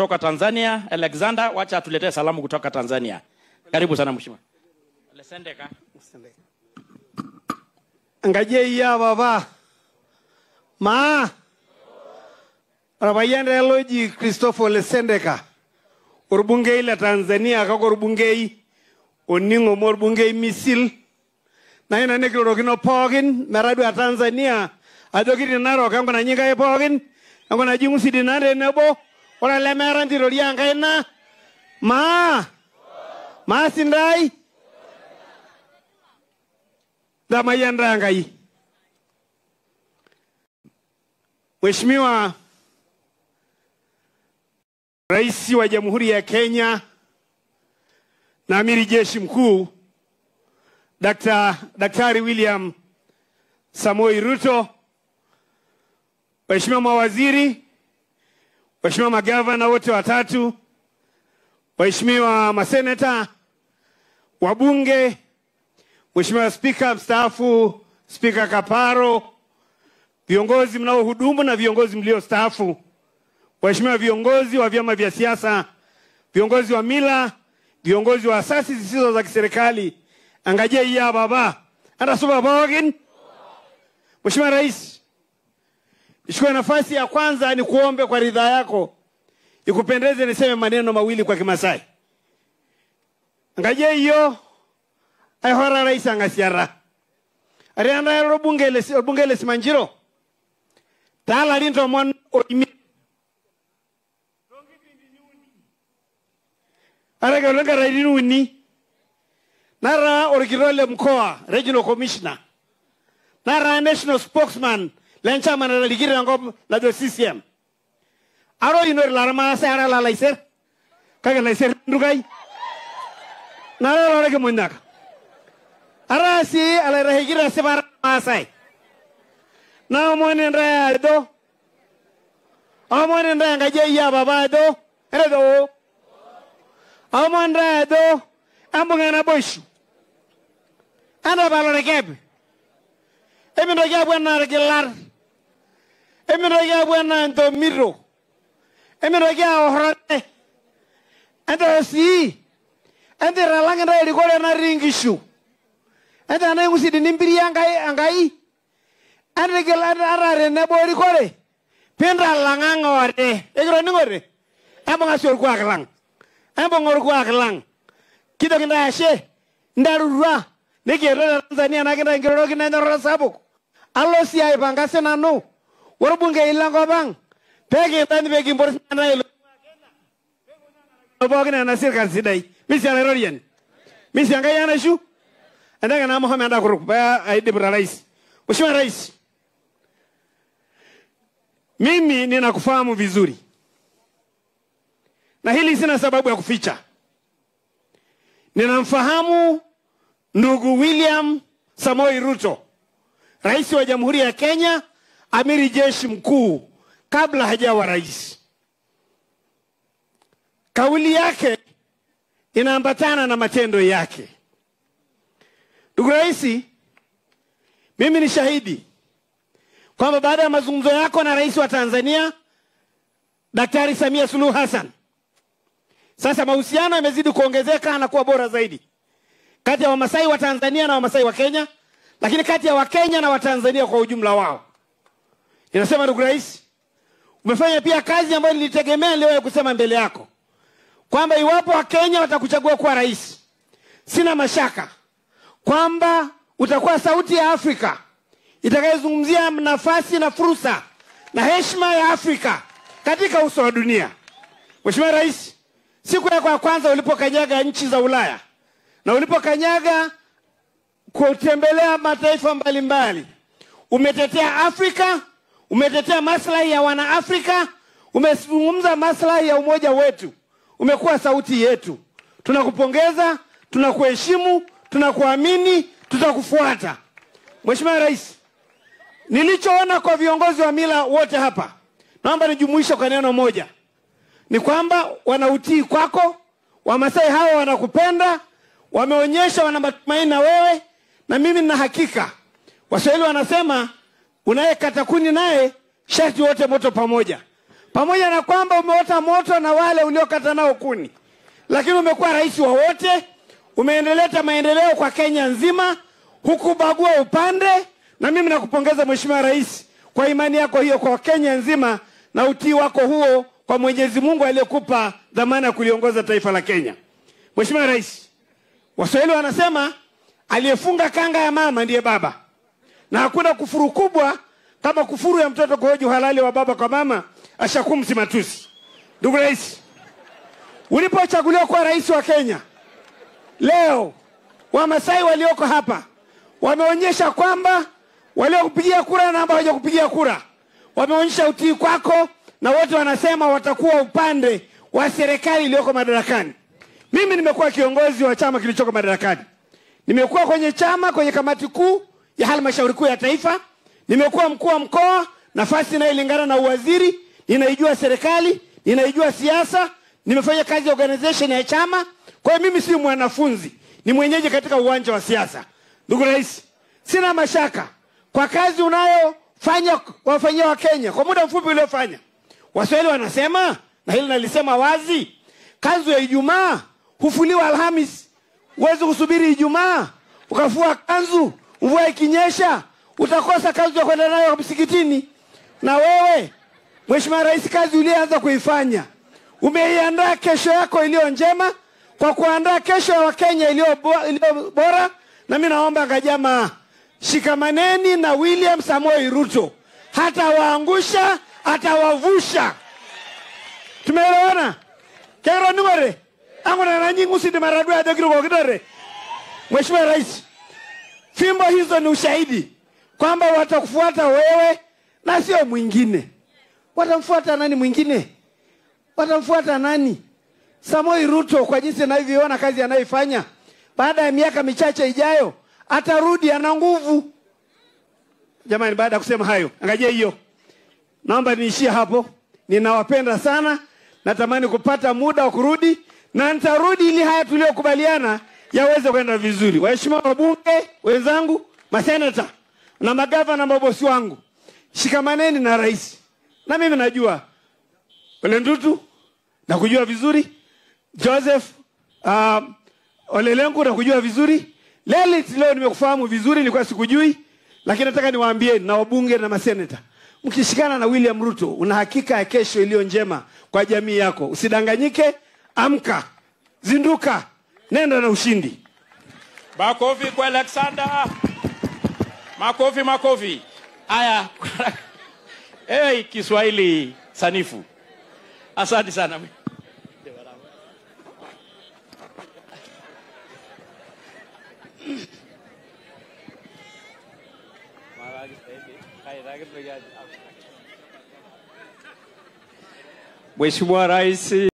kutoka Tanzania. Alexander, wacha atuletee salamu kutoka Tanzania. Karibu sana mheshimiwa. Lesendeka. Angaje ya baba. Ma. Rabayanda Loji Christopher Lesendeka. Orbungei la Tanzania kaka orbungei oningo mo orbungei misil. Na ina nekirorokino pookin metadua Tanzania ajo kitii Narok enkuna nyinkai pookin enkuna ji naa tenebo ore lemeeta ntitori enkaina maa maasintai damayian taa enkai Mheshimiwa Rais wa Jamhuri ya Kenya na Amiri Jeshi Mkuu Dr. Daktari William samoi Ruto, waheshimiwa mawaziri waheshimiwa magavana wote watatu, waheshimiwa maseneta, wabunge, mheshimiwa spika mstaafu Spika Kaparo, viongozi mnaohudumu na viongozi mliostaafu, waheshimiwa viongozi wa vyama vya siasa, viongozi wa mila, viongozi wa asasi zisizo za kiserikali, angajia iya baba anasuba bogen. Mheshimiwa Rais, Chukua nafasi ya kwanza ni kuombe kwa ridhaa yako, ikupendeze niseme maneno mawili kwa Kimasai. ngaje iyo aihora rais angasiara ariandaero manjiro tala taala mon oimi arake nara orikirole le mkoa regional commissioner nara national spokesman lenchama na ligiri na ngop la jo CCM aro inor larma ase ara la laiser kaga laiser nukai. na ro re ke mundak ara si ala re gira se bar masai nah, na oh, monen re do amonen re ngaje ya baba do re do amon oh, re do ambunga na boishu ana balore kebe Emi ndoki abwen na emintoki aapuo enaa ente emintoki aorrate entaa sii entir alang intae erikore natii nkishu entaa nai ng'usidini mbiri enkai ya entigil ata tenebo erikore pintalang'ang' oote ekitoning'ote eh, embung'a asur orkuak lang ngor orkuak lang kijoki intae ashe ntarutua nikieto te tanzania kina enkirorokino sabuk, sapuk alo sii aipanga nu? warbungei lang kopang pekitan pekimporsanaa pookin ena sirkal sidai misi nairorian misia nkai enaishu endake naa mohomed enda kuruk pee aidip rais mheshimiwa rais mimi ninakufahamu vizuri na hili sina sababu ya kuficha ninamfahamu ndugu william samoi ruto rais wa jamhuri ya kenya amiri jeshi mkuu kabla hajawa rais. Kauli yake inaambatana na matendo yake. Ndugu Rais, mimi ni shahidi kwamba baada ya mazungumzo yako na rais wa Tanzania Daktari Samia Suluhu Hassan, sasa mahusiano yamezidi kuongezeka na kuwa bora zaidi kati ya Wamasai wa Tanzania na Wamasai wa Kenya, lakini kati ya Wakenya na Watanzania kwa ujumla wao inasema ndugu rais umefanya pia kazi ambayo nilitegemea leo ya kusema mbele yako kwamba iwapo wakenya watakuchagua kuwa rais sina mashaka kwamba utakuwa sauti ya afrika itakayozungumzia nafasi na fursa na heshima ya afrika katika uso wa dunia Mheshimiwa rais siku yako ya kwanza ulipokanyaga nchi za ulaya na ulipokanyaga kutembelea mataifa mbalimbali umetetea afrika umetetea maslahi ya Wanaafrika, umezungumza maslahi ya umoja wetu, umekuwa sauti yetu. Tunakupongeza, tunakuheshimu, tunakuamini, tutakufuata. Mheshimiwa Rais, nilichoona kwa viongozi wa mila wote hapa, naomba nijumuishe kwa neno moja, ni kwamba wanautii kwako. Wamasai hawa wanakupenda, wameonyesha wana matumaini na wewe, na mimi nina hakika Waswahili wanasema unayekata kuni naye sharti wote moto pamoja, pamoja na kwamba umeota moto na wale uliokata nao kuni, lakini umekuwa rais wa wote, umeendeleta maendeleo kwa Kenya nzima, hukubagua upande, na mimi nakupongeza Mheshimiwa Rais kwa imani yako hiyo kwa Kenya nzima na utii wako huo kwa Mwenyezi Mungu aliyekupa dhamana ya kuliongoza taifa la Kenya. Mheshimiwa Rais, Waswahili wanasema aliyefunga kanga ya mama ndiye baba na hakuna kufuru kubwa kama kufuru ya mtoto kuhoji uhalali wa baba kwa mama ashakumsi matusi. Ndugu Rais, ulipochaguliwa kuwa rais wa Kenya, leo Wamasai walioko hapa wameonyesha kwamba waliokupigia kura na ambao hawajakupigia kura wameonyesha utii kwako, na wote wanasema watakuwa upande wa serikali iliyoko madarakani. Mimi nimekuwa kiongozi wa chama kilichoko madarakani, nimekuwa kwenye chama, kwenye kamati kuu ya halmashauri kuu ya taifa nimekuwa mkuu wa mkoa nafasi inayolingana na uwaziri ninaijua serikali ninaijua siasa nimefanya kazi ya organization ya chama kwa hiyo mimi si mwanafunzi ni mwenyeji katika uwanja wa siasa ndugu rais sina mashaka kwa kazi unayofanya wafanyia wa Kenya kwa muda mfupi uliofanya waswahili wanasema na hili nalisema wazi kanzu ya ijumaa hufuliwa alhamis huwezi kusubiri ijumaa ukafua kanzu Mvua ikinyesha utakosa kazi ya kwenda nayo msikitini. Na wewe Mheshimiwa Rais, kazi ulianza kuifanya umeiandaa kesho yako iliyo njema kwa kuandaa kesho ya Wakenya iliyo bo, bora, na mimi naomba Kajama, shikamaneni na William Samoei Ruto, hata hatawaangusha atawavusha. Tumeelewana? kero ning'ore kwa kidore Mheshimiwa Rais Fimbo hizo ni ushahidi kwamba watakufuata wewe na sio mwingine. Watamfuata nani mwingine? Watamfuata nani? Samoi Ruto, kwa jinsi anavyoona kazi anayoifanya, baada ya miaka michache ijayo atarudi ana nguvu. Jamani, baada ya kusema hayo, angalia hiyo. Naomba niishie hapo. Ninawapenda sana, natamani kupata muda wa kurudi na nitarudi ili haya tuliyokubaliana yaweze kwenda vizuri. Waheshimiwa wabunge wenzangu, maseneta na magavana, mabosi wangu, shikamaneni na rais. Na mimi najua Ole Ndutu nakujua vizuri, Joseph uh, Ole Lenku nakujua vizuri. Lelit leo nimekufahamu vizuri, nilikuwa sikujui, lakini nataka niwaambie na wabunge na maseneta, mkishikana na William Ruto una hakika ya kesho iliyo njema kwa jamii yako. Usidanganyike, amka, zinduka nenda na ushindi. Makofi kwa Alexander, makofi makofi. Haya, hey, Kiswahili sanifu. Asante sana. Mheshimiwa Rais